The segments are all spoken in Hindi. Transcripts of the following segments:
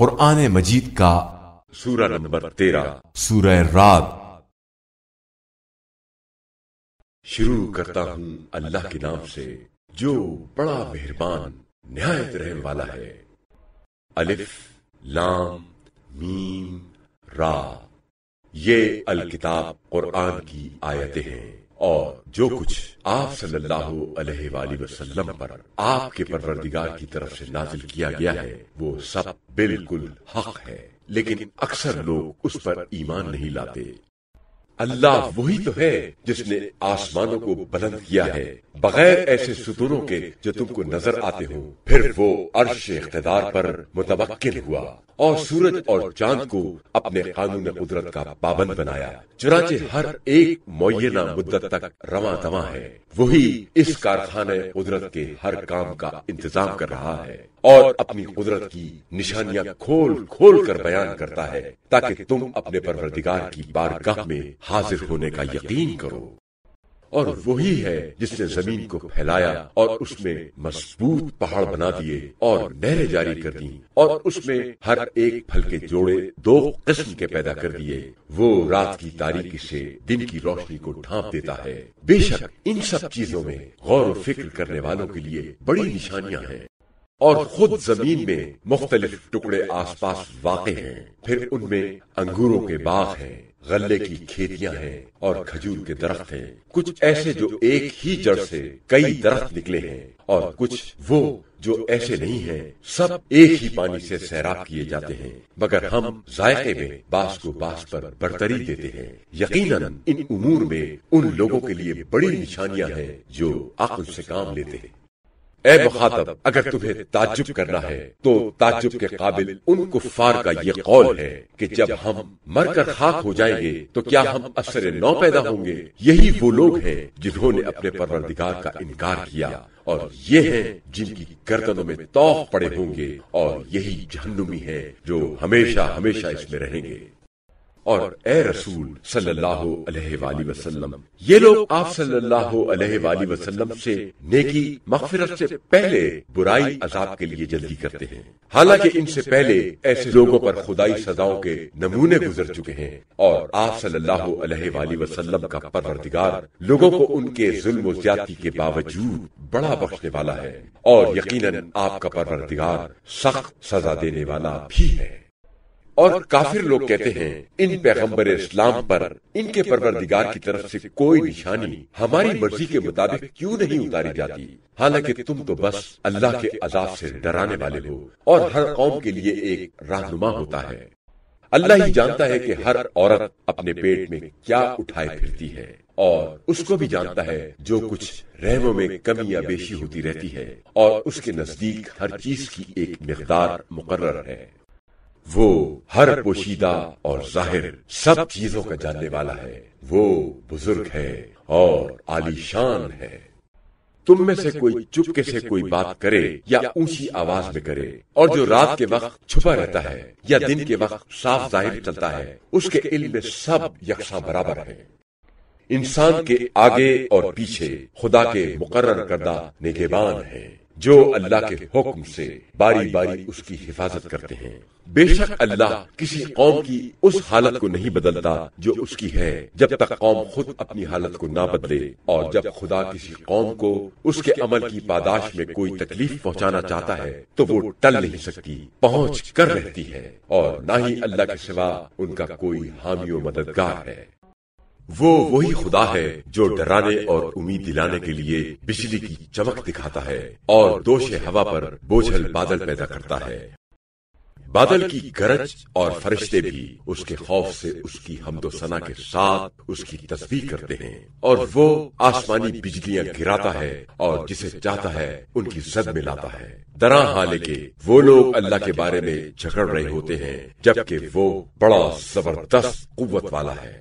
कुरान मजीद का सूर नंबर तेरह सूर रात शुरू करता हूँ अल्लाह के नाम से जो बड़ा मेहरबान न्यायत रहने वाला है अलिफ लाम मीम रा ये अल किताब कुरान की आयतें हैं और जो कुछ आप सल्लल्लाहु अलैहि वसल्लम पर आपके परवरदिगार की तरफ से नाजिल किया गया है वो सब बिल्कुल हक है लेकिन अक्सर लोग उस पर ईमान नहीं लाते अल्लाह वही तो है जिसने आसमानों को बुलंद किया है बगैर ऐसे सुतूरों के जो तुमको नजर आते हो फिर वो अर्श इकतदार पर मुतवक्किल हुआ और सूरज और चांद को अपने कानून कुदरत का पाबंद बनाया चुनाचे हर एक मुयना मुद्दत तक रवा दवा है वही इस कारखाने कुदरत के हर काम का इंतजाम कर रहा है और अपनी कुदरत की निशानियां खोल खोल कर बयान करता है ताकि तुम अपने परवरदिगार की बारगाह में हाजिर होने का यकीन करो और वही है जिसने जमीन को फैलाया और उसमें मजबूत पहाड़ बना दिए और नहरें जारी कर दी और उसमें हर एक फल के जोड़े दो किस्म के पैदा कर दिए वो रात की तारीखी से दिन की रोशनी को ढांप देता है बेशक इन सब चीजों में गौर फिक्र करने वालों के लिए बड़ी निशानियां हैं और खुद जमीन में मुख्तलिफ टुकड़े आसपास वाक़ हैं फिर उनमें अंगूरों के बाग हैं गल्ले की खेतियां हैं और खजूर के दरख्त हैं कुछ ऐसे जो एक ही जड़ से कई दरख्त निकले हैं और कुछ वो जो ऐसे नहीं हैं सब एक ही पानी से सैराब किए जाते हैं मगर हम जायके में बास को बास पर बरतरी देते हैं यकीनन इन उमूर में उन लोगों के लिए बड़ी निशानियां हैं जो अक्ल से काम लेते हैं ए मुखातब अगर तुम्हें ताजुब करना है तो ताजुब के काबिल उन कुफार का ये कौल है कि जब हम मर कर खाक हो जाएंगे तो क्या हम अफसर नौ पैदा होंगे यही वो लोग हैं जिन्होंने अपने परवरदिगार का इनकार किया और ये हैं जिनकी गर्दनों में तोफ पड़े होंगे और यही जहनुमी है जो हमेशा हमेशा इसमें रहेंगे और ए रसूल सल्लल्लाहु अलैहि वसल्लम ये लोग आप सल्लल्लाहु अलैहि वसल्लम से नेकी मगफिरत से पहले बुराई अजाब के लिए जल्दी करते हैं हालांकि इनसे पहले ऐसे लोगों पर खुदाई सजाओं के नमूने गुजर चुके हैं और आप सल्लल्लाहु अलैहि वसल्लम का परवरदिगार लोगों को उनके जुल्म ज्यादती के बावजूद बड़ा बख्शने वाला है और यकीनन आपका परवरदिगार सख्त सजा देने वाला भी है और काफिर लोग कहते हैं इन पैगम्बर इस्लाम पर इनके परवरदिगार की तरफ से कोई निशानी हमारी मर्जी के मुताबिक क्यों नहीं उतारी जाती हालांकि तुम तो, तो बस अल्लाह के अजाब से डराने वाले हो और हर कौम के लिए एक रहनुमा होता है अल्लाह ही जानता है कि हर औरत अपने पेट में क्या उठाए फिरती है और उसको भी जानता है जो कुछ रहमों में कमी या बेशी होती रहती है और उसके नजदीक हर चीज की एक मकदार मुकर्र है वो हर पोशीदा और जाहिर सब चीजों का जानने वाला है वो बुजुर्ग है और आलीशान है तुम में से कोई चुपके से कोई बात करे या ऊंची आवाज में करे और जो रात के वक्त छुपा रहता है या दिन के वक्त साफ जाहिर चलता है उसके इल्म में सब यकसा बराबर है इंसान के आगे और पीछे खुदा के मुकर्र करदा निगेबान है जो अल्लाह के हुक्म से बारी बारी उसकी हिफाजत करते हैं बेशक अल्लाह किसी कौम की उस हालत को नहीं बदलता जो उसकी है जब तक कौम खुद अपनी हालत को ना बदले और जब खुदा किसी कौम को उसके अमल की पादाश में कोई तकलीफ पहुंचाना चाहता है तो, तो वो टल नहीं सकती पहुंच कर रहती है और ना ही अल्लाह के सिवा उनका कोई हामियों मददगार है वो वही खुदा है जो डराने और उम्मीद दिलाने के लिए बिजली की चमक दिखाता है और दोष हवा पर बोझल बादल पैदा करता है बादल की गरज और फरिश्ते भी उसके खौफ से उसकी हमदोसना के साथ उसकी तस्वीर करते हैं और वो आसमानी बिजलियां गिराता है और जिसे चाहता है उनकी जद में लाता है दरा हाले के वो लोग अल्लाह के बारे में झगड़ रहे होते हैं जबकि वो बड़ा जबरदस्त कुत वाला है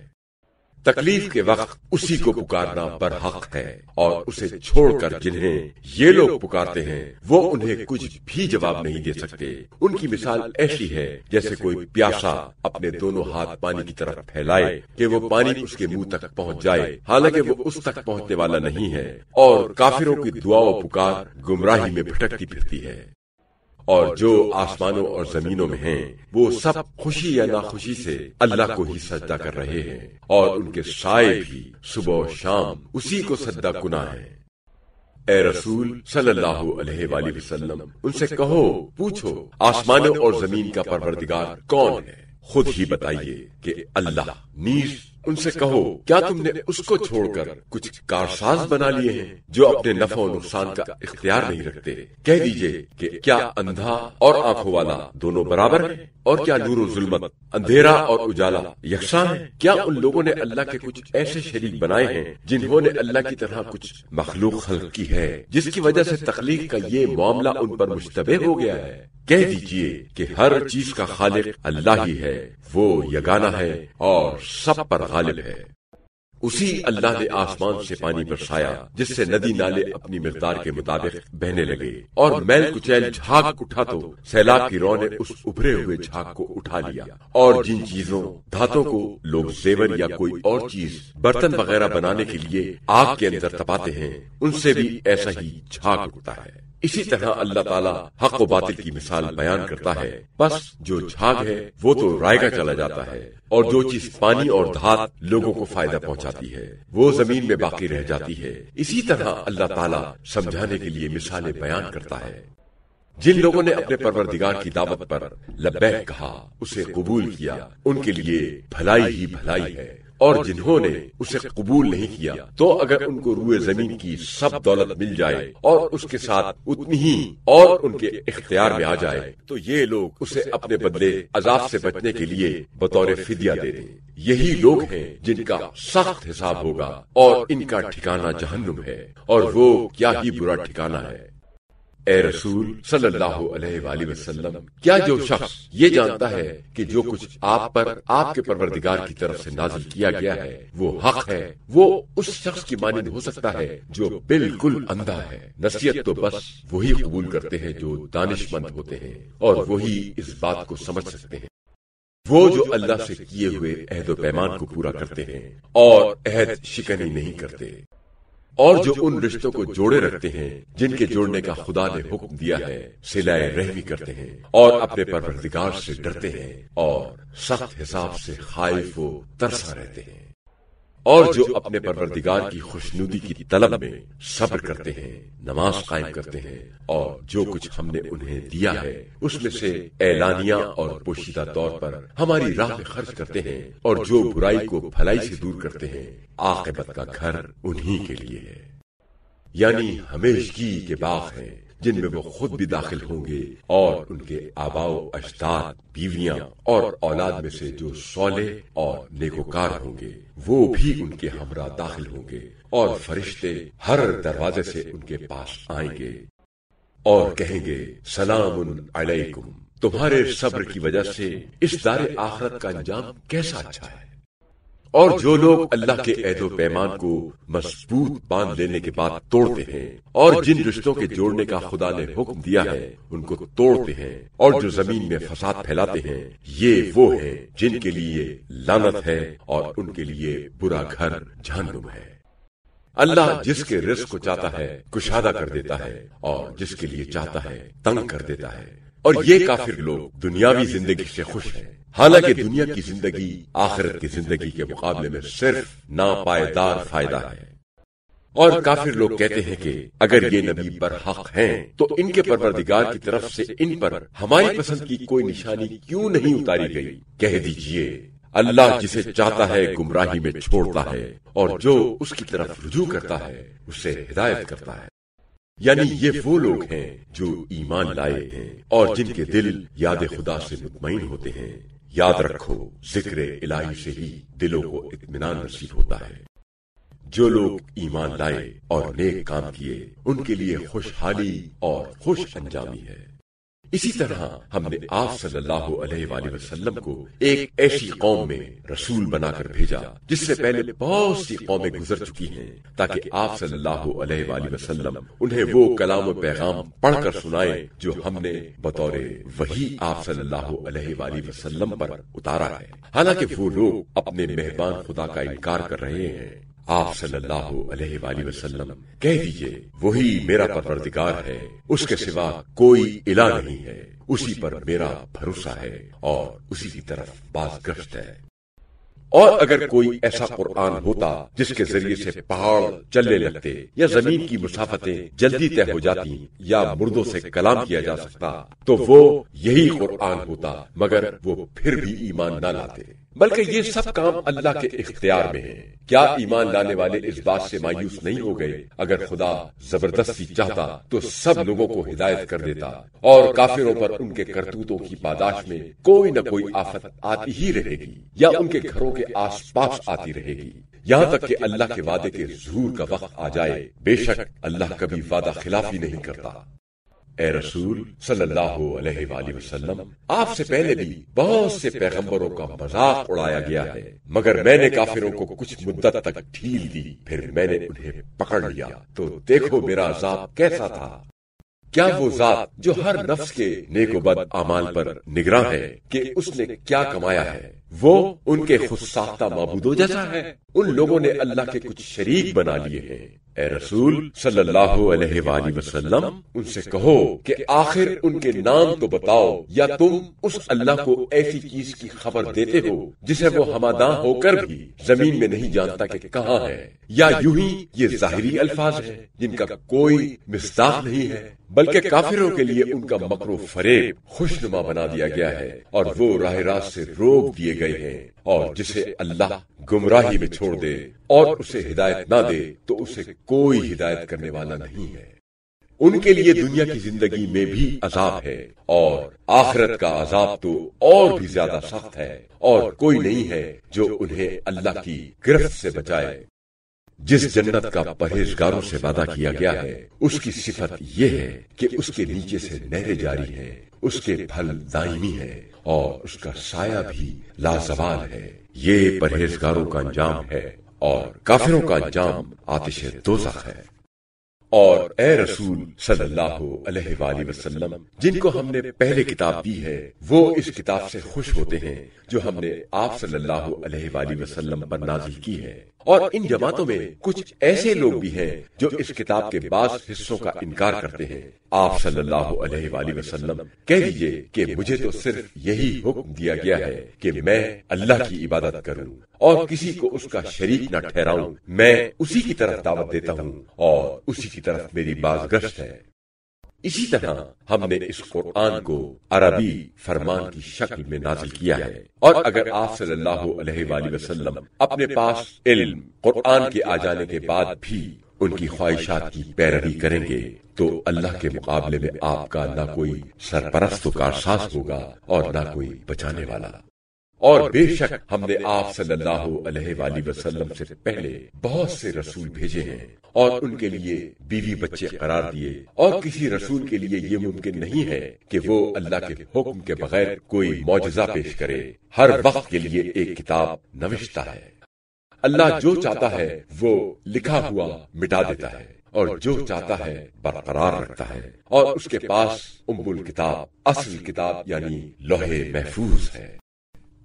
तकलीफ के वक्त उसी को पुकारना पर हक है और उसे छोड़कर जिन्हें ये लोग पुकारते हैं वो उन्हें कुछ भी जवाब नहीं दे सकते उनकी मिसाल ऐसी है जैसे कोई प्यासा अपने दोनों हाथ पानी की तरफ फैलाए कि वो पानी उसके मुंह तक पहुंच जाए हालांकि वो उस तक पहुंचने वाला नहीं है और काफिरों की दुआ पुकार गुमराही में भटकती फिरती है और जो आसमानों और जमीनों में हैं वो सब खुशी या नाखुशी से अल्लाह को ही सज्जा कर रहे हैं और उनके साय भी सुबह और शाम उसी को सजदा कुना है ए रसूल सल्लल्लाहु अलैहि वसल्लम उनसे कहो पूछो आसमानों और जमीन का परवरदिगार कौन है खुद ही बताइए कि अल्लाह नीज उनसे कहो क्या तुमने उसको छोड़कर कुछ कारसाज बना लिए हैं जो अपने नफा और नुकसान का इख्तियार नहीं रखते कह दीजिए कि क्या अंधा और आंखों वाला दोनों बराबर है और क्या नूर जुलमत अंधेरा और उजाला यकसा है क्या उन लोगों ने अल्लाह के कुछ ऐसे शरीक बनाए हैं जिन्होंने अल्लाह की तरह कुछ मखलूक हल की है जिसकी वजह से तकलीफ का ये मामला उन पर मुश्तबे हो गया है कह दीजिए कि हर चीज का खालिक अल्लाह ही है वो यगाना है और सब पर गालिब है उसी अल्लाह ने आसमान से पानी बरसाया जिससे नदी नाले अपनी मकदार के मुताबिक बहने लगे और मैल कुचैल झाग उठा तो सैलाब की रौ ने उस उभरे हुए झाग को उठा लिया और जिन चीजों धातों को लोग जेवर या कोई और चीज बर्तन वगैरह बनाने के लिए आग के अंदर तपाते हैं उनसे भी ऐसा ही झाग उठता है इसी तरह अल्लाह ताला हक व बातिल की मिसाल बयान करता है बस जो झाग है वो तो राय का चला जाता है और जो चीज पानी और धात लोगों को फायदा पहुंचाती है वो जमीन में बाकी रह जाती है इसी तरह अल्लाह ताला समझाने के लिए मिसालें बयान करता है जिन लोगों ने अपने परवरदिगार की दावत पर लबैक कहा उसे कबूल किया उनके लिए भलाई ही भलाई है और जिन्होंने उसे कबूल नहीं किया तो, तो अगर उनको रुए जमीन की सब दौलत मिल जाए और उसके साथ उतनी ही और उनके इख्तियार में आ जाए तो ये लोग उसे अपने बदले अजाब से बचने के लिए बतौर फिदिया दे दें यही लोग हैं जिनका सख्त हिसाब होगा और इनका ठिकाना जहन्नुम है और वो क्या ही बुरा ठिकाना है ए रसूल सल्लल्लाहु अलैहि वसल्लम क्या जो शख्स ये जानता है कि जो कुछ आप पर आपके परवरदिगार की तरफ से नाजिल किया गया है वो हक है वो उस शख्स की मानद हो सकता है जो बिल्कुल अंधा है नसीहत तो बस वही कबूल करते हैं जो दानिशमंद होते हैं और वही इस बात को समझ सकते हैं वो जो अल्लाह से किए हुए अहद पैमान को पूरा करते हैं और अहद शिकनी नहीं करते और जो उन रिश्तों को जोड़े रखते हैं जिनके जोड़ने का खुदा ने हुक्म दिया है सिलाए रह करते हैं और अपने परवरदिगार से डरते हैं और सख्त हिसाब से खाइफ तरसा रहते हैं और जो अपने परवरदिगार की खुशनुदी की तलब में सब्र करते हैं नमाज कायम करते हैं और जो कुछ हमने उन्हें दिया है उसमें से ऐलानिया और पोशीदा तौर पर हमारी राह में खर्च करते हैं और जो बुराई को भलाई से दूर करते हैं आकबत का घर उन्हीं के लिए है यानी हमेशगी के बाग है जिनमें वो खुद भी दाखिल होंगे और उनके आबाओ अजदाद बीवियां और औलाद में से जो सौले और नेकोकार होंगे वो भी उनके हमरा दाखिल होंगे और फरिश्ते हर दरवाजे से उनके पास आएंगे और कहेंगे सलाम अलैकुम तुम्हारे सब्र की वजह से इस दार आखरत का अंजाम कैसा अच्छा है और जो लोग अल्लाह के ऐदो पैमान को मजबूत बांध लेने के बाद तोड़ते हैं और जिन रिश्तों के जोड़ने का खुदा ने हुक्म दिया है उनको तोड़ते हैं और जो जमीन में फसाद फैलाते हैं ये वो है जिनके लिए लानत है और उनके लिए बुरा घर जहनुम है अल्लाह जिसके रिस्क को चाहता है कुशादा कर देता है और जिसके लिए चाहता है तंग कर देता है और ये काफिर लोग दुनियावी जिंदगी से खुश हैं हालांकि दुनिया की जिंदगी आखिरत की जिंदगी के मुकाबले में सिर्फ नापायदार फायदा है और काफिर लोग कहते हैं कि अगर ये नबी पर हक हैं तो, तो इनके परवरदिगार की तरफ से इन पर हमारी पसंद की कोई निशानी क्यों नहीं उतारी गई कह दीजिए अल्लाह जिसे चाहता है गुमराही में छोड़ता है और जो उसकी तरफ रुझू करता है उसे हिदायत करता है यानी ये वो लोग हैं जो ईमान लाए हैं और जिनके दिल याद खुदा से मुतमिन होते हैं याद रखो जिक्र इलाही से ही दिलों को इतमान नसीब होता है जो लोग ईमान लाए और नेक काम किए उनके लिए खुशहाली और खुश अंजामी है इसी तरह हमने आप सल्लल्लाहु अलैहि वसल्लम को एक ऐसी कौम में रसूल बनाकर भेजा जिससे पहले बहुत सी कौमें गुजर चुकी हैं ताकि आप सल्लल्लाहु अलैहि वसल्लम उन्हें वो कलाम पैगाम पढ़कर सुनाए जो हमने बतौर वही आप सल्लल्लाहु अलैहि वसल्लम पर उतारा है हालांकि वो लोग अपने मेहमान खुदा का इनकार कर रहे हैं आप सल्लल्लाहु अलैहि वसल्लम कह दीजिए वही मेरा परवरदिगार है उसके सिवा कोई इला नहीं है उसी पर मेरा भरोसा है और उसी की तरफ बाजगश्त है और अगर कोई ऐसा कुरान होता जिसके जरिए से पहाड़ चलने लगते या जमीन की मुसाफतें जल्दी तय हो जाती या मुर्दों से कलाम किया जा सकता तो वो यही कुरान होता मगर वो फिर भी ईमान न लाते बल्कि ये सब काम अल्लाह के इख्तियार में है क्या ईमान लाने वाले इस बात से मायूस नहीं हो गए अगर खुदा जबरदस्ती चाहता तो, तो सब लोगों को हिदायत कर देता और काफिरों पर उनके करतूतों की पादाश में कोई न कोई आफत आती ही रहेगी या उनके घरों के आस पास आती रहेगी यहाँ तक कि अल्लाह के वादे के जहूर का वक्त आ जाए बेशक अल्लाह कभी वादा खिलाफ ही नहीं करता ए रसूल सल्लल्लाहु अलैहि वसल्लम आपसे पहले भी बहुत से पैगंबरों का मजाक उड़ाया गया है मगर मैंने काफिरों को कुछ मुद्दत तक ढील दी फिर मैंने उन्हें पकड़ लिया तो देखो मेरा अजाब कैसा था क्या वो जात जो हर नफ्स के नेकोबद अमाल पर निगरान है कि उसने क्या कमाया है वो उनके साख्ता मबूदो जैसा है उन लोगों ने अल्लाह के कुछ शरीक बना लिए हैं ए रसूल सल्लल्लाहु अलैहि वसल्लम उनसे कहो कि आखिर उनके नाम तो बताओ या तुम उस अल्लाह को ऐसी चीज की खबर देते हो जिसे वो हमादा होकर भी जमीन में नहीं जानता कि कहाँ है या यूं ही ये जाहिरी अल्फाज है जिनका कोई मिस्ताक नहीं है बल्कि काफिरों के लिए उनका मकरो फरेब खुशनुमा बना दिया गया है और वो राह रास्त से रोक दिए गए गए हैं और जिसे अल्लाह गुमराही में छोड़ दे और उसे हिदायत ना दे तो उसे कोई हिदायत करने वाला नहीं है उनके लिए दुनिया की जिंदगी में भी अजाब है और आखिरत का अजाब तो और भी ज्यादा सख्त है और कोई नहीं है जो उन्हें अल्लाह की गिरफ्त से बचाए जिस जन्नत का परहेजगारों से वादा किया गया है उसकी सिफत यह है कि उसके नीचे से नहरें जारी हैं उसके फल दायमी है और उसका साया भी लाजवाल है ये परहेजगारों का अंजाम है और काफिरों का अंजाम आतिश दोजख है और ए रसूल सल्लल्लाहु अलैहि वसल्लम जिनको हमने पहले किताब दी है वो इस किताब से खुश होते हैं जो हमने आप सल्लल्लाहु अलैहि वसल्लम पर नाजिल की है और इन जमातों में कुछ ऐसे लोग भी हैं जो इस किताब के बाद हिस्सों का इनकार करते हैं आप सल्लल्लाहु अलैहि वसल्लम कह दीजिए कि मुझे तो सिर्फ तो यही हुक्म दिया गया है कि मैं अल्लाह की इबादत करूं और किसी को उसका शरीक न ठहराऊं मैं उसी की तरफ दावत देता हूं और उसी की तरफ मेरी बाजगश्त है इसी तरह हमने इस कुरान को अरबी फरमान की शक्ल में नाजिल किया है और अगर आप सल्लल्लाहु अलैहि वसल्लम अपने पास इल्म कुरान के आ जाने के बाद भी उनकी ख्वाहिशात की पैरवी करेंगे तो अल्लाह के मुकाबले में आपका ना कोई सरपरस्त कारसाज होगा और ना कोई बचाने वाला और बेशक हमने आप सल्लल्लाहु अलैहि वसल्लम से पहले बहुत से रसूल भेजे हैं और उनके लिए बीवी बच्चे करार दिए और किसी रसूल के लिए ये मुमकिन नहीं है कि वो अल्लाह के हुक्म के बगैर कोई मुआजा पेश करे हर वक्त के लिए एक किताब नविश्ता है अल्लाह जो चाहता है वो लिखा हुआ मिटा देता है और जो चाहता है बरकरार रखता है और उसके पास उम्बुल किताब असल किताब यानी लोहे महफूज है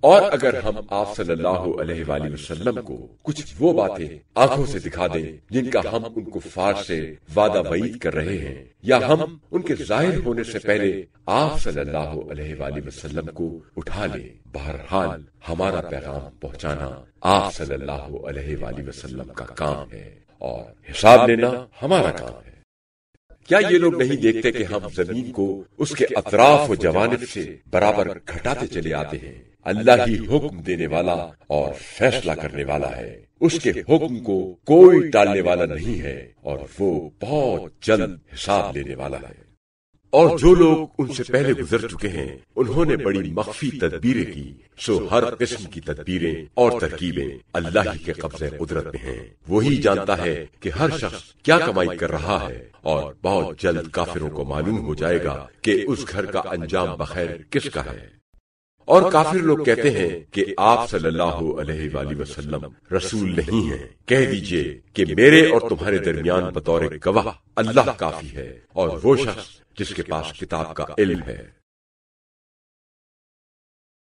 और अगर हम आप सल्लल्लाहु अलैहि वसल्लम को कुछ वो बातें आंखों से दिखा दें जिनका हम उनको फार से वादा वईद कर रहे हैं या हम उनके जाहिर होने से पहले आप सल्लल्लाहु अलैहि वसल्लम को उठा लें बहरहाल हमारा पैगाम पहुंचाना आप सल्लल्लाहु अलैहि वसल्लम का काम है और हिसाब लेना हमारा काम है क्या ये लोग नहीं देखते कि हम जमीन को उसके अतराफ व जवानब से बराबर घटाते चले आते हैं अल्लाह ही हुक्म देने वाला और फैसला करने वाला है उसके हुक्म को कोई टालने वाला नहीं है और वो बहुत जल्द हिसाब लेने वाला है और जो लोग उनसे पहले गुजर चुके हैं उन्होंने बड़ी मख्फी तदबीरें की सो हर किस्म की तदबीरें और तरकीबें अल्लाह ही के कब्जे कुदरत में हैं। वही जानता है कि हर शख्स क्या कमाई कर रहा है और बहुत जल्द काफिरों को मालूम हो जाएगा कि उस घर का अंजाम बखैर किसका है और काफिर लोग कहते हैं कि आप सल्लल्लाहु अलैहि वसल्लम रसूल नहीं हैं। कह दीजिए कि मेरे और तुम्हारे दरमियान बतौर गवाह अल्लाह काफी है और वो शख्स जिसके पास किताब का इल्म है